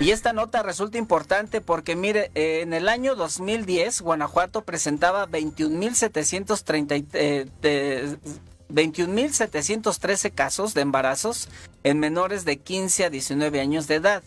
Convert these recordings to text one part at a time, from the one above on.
Y esta nota resulta importante porque, mire, eh, en el año 2010, Guanajuato presentaba 21.730 21.713 eh, casos de embarazos en menores de 15 a 19 años de edad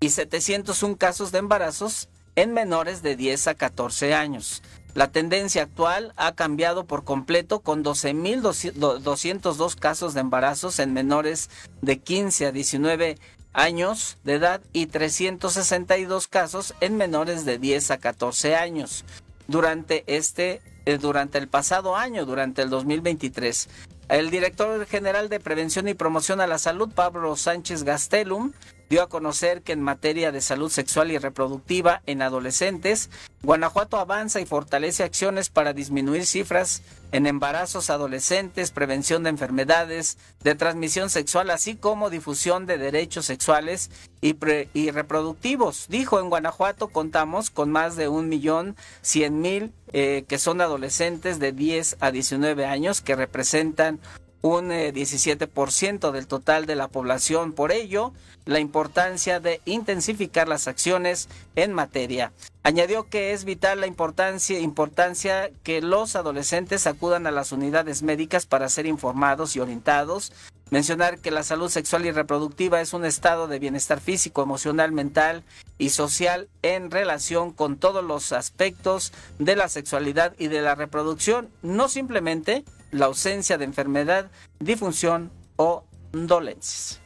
y 701 casos de embarazos en menores de 10 a 14 años. La tendencia actual ha cambiado por completo con 12.202 casos de embarazos en menores de 15 a 19 años años de edad y 362 casos en menores de 10 a 14 años durante este eh, durante el pasado año, durante el 2023. El director general de Prevención y Promoción a la Salud, Pablo Sánchez Gastelum, dio a conocer que en materia de salud sexual y reproductiva en adolescentes, Guanajuato avanza y fortalece acciones para disminuir cifras en embarazos adolescentes, prevención de enfermedades de transmisión sexual, así como difusión de derechos sexuales y, pre reproductivos. Dijo, en Guanajuato contamos con más de un millón cien mil eh, que son adolescentes de 10 a 19 años que representan un 17% eh, del total de la población. Por ello, la importancia de intensificar las acciones en materia. Añadió que es vital la importancia, importancia que los adolescentes acudan a las unidades médicas para ser informados y orientados. Mencionar que la salud sexual y reproductiva es un estado de bienestar físico, emocional, mental y social en relación con todos los aspectos de la sexualidad y de la reproducción, no simplemente la ausencia de enfermedad, difunción o dolencias.